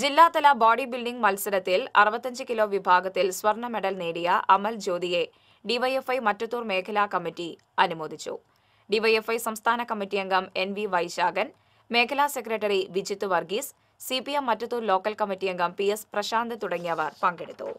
ജില്ലാതല body building മത്സരത്തിൽ അറുപത്തഞ്ച് കിലോ വിഭാഗത്തിൽ സ്വർണ്ണ മെഡൽ നേടിയ അമൽ ജ്യോതിയെ ഡിവൈഎഫ്ഐ മറ്റത്തൂർ മേഖലാ കമ്മിറ്റി അനുമോദിച്ചു ഡിവൈഎഫ്ഐ സംസ്ഥാന കമ്മിറ്റി അംഗം എൻ വി വൈശാഖൻ മേഖലാ secretary Vijith Varghese C P M Mattathur local committee അംഗം പി എസ് പ്രശാന്ത് തുടങ്ങിയവർ പങ്കെടുത്തു